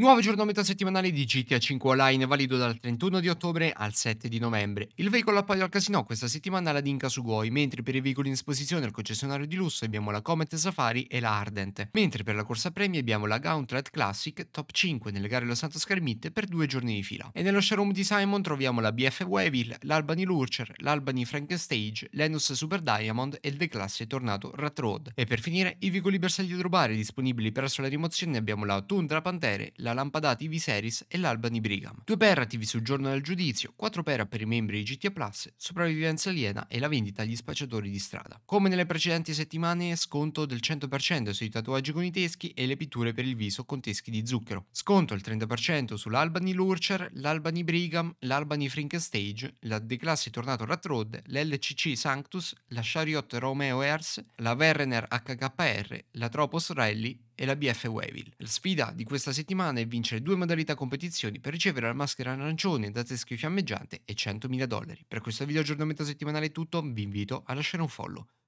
Nuovo aggiornamento settimanale di GTA 5 Online valido dal 31 di ottobre al 7 di novembre. Il veicolo appaio al casino questa settimana è la Dinka Sugoi, mentre per i veicoli in esposizione al concessionario di lusso abbiamo la Comet Safari e la Ardent, mentre per la corsa premi abbiamo la Gauntlet Classic Top 5 nelle gare dello Santo Schermitte per due giorni di fila. E nello showroom di Simon troviamo la BF Weville, l'Albany Lurcher, l'Albany Frankenstage, l'Enus Super Diamond e il The Classe Tornado Rat Road. E per finire i veicoli bersagli di rubare disponibili presso la rimozione abbiamo la Tundra Pantere, la la lampada TV Series e l'Albany Brigham. Due per attivi sul giorno del giudizio, quattro per per i membri di GTA Plus, sopravvivenza aliena e la vendita agli spacciatori di strada. Come nelle precedenti settimane, sconto del 100% sui tatuaggi con i teschi e le pitture per il viso con teschi di zucchero. Sconto il 30% sull'Albany Lurcher, l'Albany Brigham, l'Albany Stage, la De Classe Tornato Rat Road, l'LCC Sanctus, la Chariot Romeo Airs, la Werner HKR, la Tropos Rally e la BF Wavil. La sfida di questa settimana è vincere due modalità competizioni per ricevere la maschera arancione da teschio fiammeggiante e 100.000 dollari. Per questo video aggiornamento settimanale è tutto, vi invito a lasciare un follow.